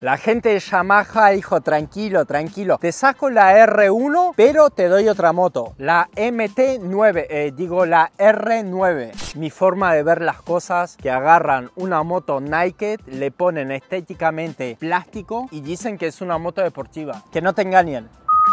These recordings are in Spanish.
La gente de Yamaha dijo, tranquilo, tranquilo, te saco la R1, pero te doy otra moto, la MT9, eh, digo la R9. Mi forma de ver las cosas, que agarran una moto Nike, le ponen estéticamente plástico y dicen que es una moto deportiva. Que no te engañen,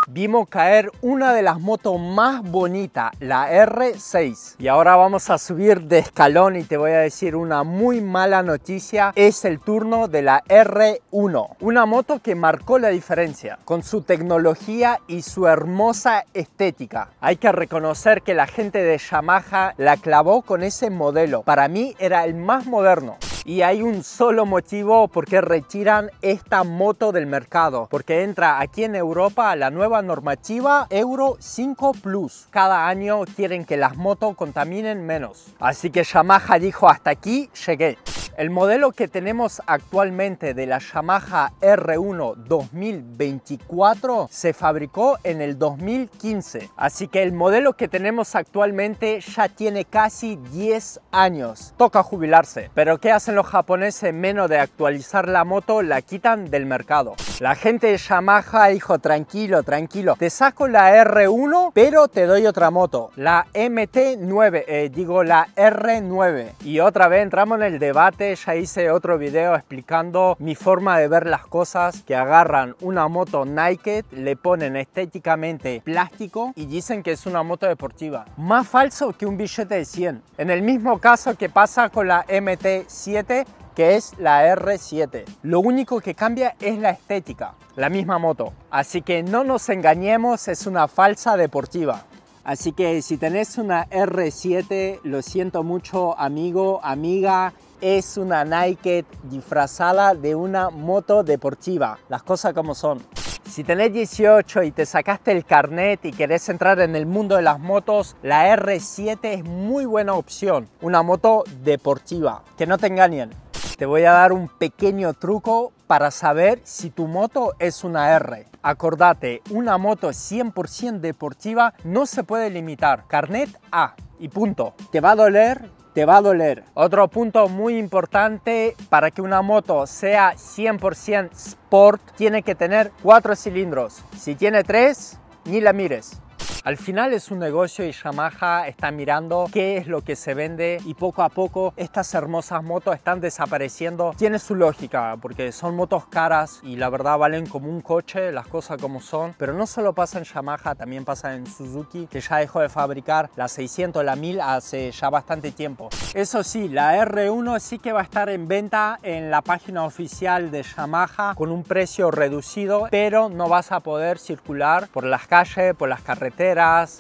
Vimos caer una de las motos más bonitas, la R6. Y ahora vamos a subir de escalón y te voy a decir una muy mala noticia. Es el turno de la R1. Una moto que marcó la diferencia con su tecnología y su hermosa estética. Hay que reconocer que la gente de Yamaha la clavó con ese modelo. Para mí era el más moderno y hay un solo motivo por qué retiran esta moto del mercado, porque entra aquí en Europa la nueva normativa Euro 5 Plus. Cada año quieren que las motos contaminen menos. Así que Yamaha dijo hasta aquí llegué. El modelo que tenemos actualmente de la Yamaha R1 2024 se fabricó en el 2015, así que el modelo que tenemos actualmente ya tiene casi 10 años. Toca jubilarse, pero ¿qué hacen los japoneses menos de actualizar la moto? La quitan del mercado. La gente de Yamaha dijo tranquilo, tranquilo, te saco la R1 pero te doy otra moto, la MT9, eh, digo la R9. Y otra vez entramos en el debate ya hice otro video explicando mi forma de ver las cosas que agarran una moto Nike, le ponen estéticamente plástico y dicen que es una moto deportiva. Más falso que un billete de 100. En el mismo caso que pasa con la MT7, que es la R7. Lo único que cambia es la estética, la misma moto. Así que no nos engañemos, es una falsa deportiva. Así que si tenés una R7, lo siento mucho amigo, amiga, es una Nike disfrazada de una moto deportiva. Las cosas como son. Si tenés 18 y te sacaste el carnet y querés entrar en el mundo de las motos, la R7 es muy buena opción. Una moto deportiva. Que no te engañen. Te voy a dar un pequeño truco para saber si tu moto es una R. Acordate, una moto 100% deportiva no se puede limitar. Carnet A y punto. Te va a doler te va a doler. Otro punto muy importante para que una moto sea 100% sport, tiene que tener cuatro cilindros. Si tiene tres, ni la mires. Al final es un negocio y Yamaha está mirando qué es lo que se vende y poco a poco estas hermosas motos están desapareciendo. Tiene su lógica porque son motos caras y la verdad valen como un coche, las cosas como son. Pero no solo pasa en Yamaha, también pasa en Suzuki, que ya dejó de fabricar la 600, la 1000 hace ya bastante tiempo. Eso sí, la R1 sí que va a estar en venta en la página oficial de Yamaha con un precio reducido, pero no vas a poder circular por las calles, por las carreteras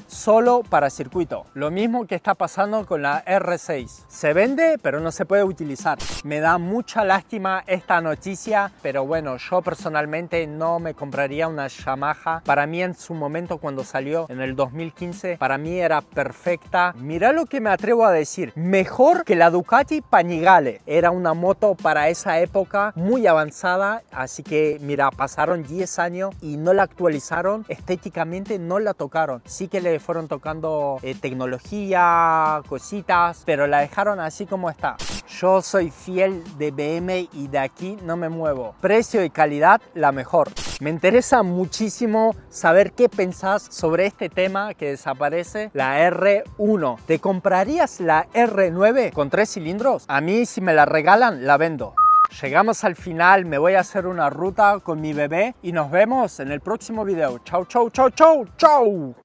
solo para circuito. Lo mismo que está pasando con la R6. Se vende, pero no se puede utilizar. Me da mucha lástima esta noticia, pero bueno, yo personalmente no me compraría una Yamaha. Para mí en su momento cuando salió en el 2015, para mí era perfecta. Mira lo que me atrevo a decir, mejor que la Ducati Panigale. Era una moto para esa época muy avanzada, así que mira, pasaron 10 años y no la actualizaron, estéticamente no la tocaron. Sí que le fueron tocando eh, tecnología, cositas, pero la dejaron así como está. Yo soy fiel de BM y de aquí no me muevo. Precio y calidad, la mejor. Me interesa muchísimo saber qué pensás sobre este tema que desaparece, la R1. ¿Te comprarías la R9 con tres cilindros? A mí si me la regalan, la vendo. Llegamos al final, me voy a hacer una ruta con mi bebé y nos vemos en el próximo video. Chau, chau, chau, chau, chau.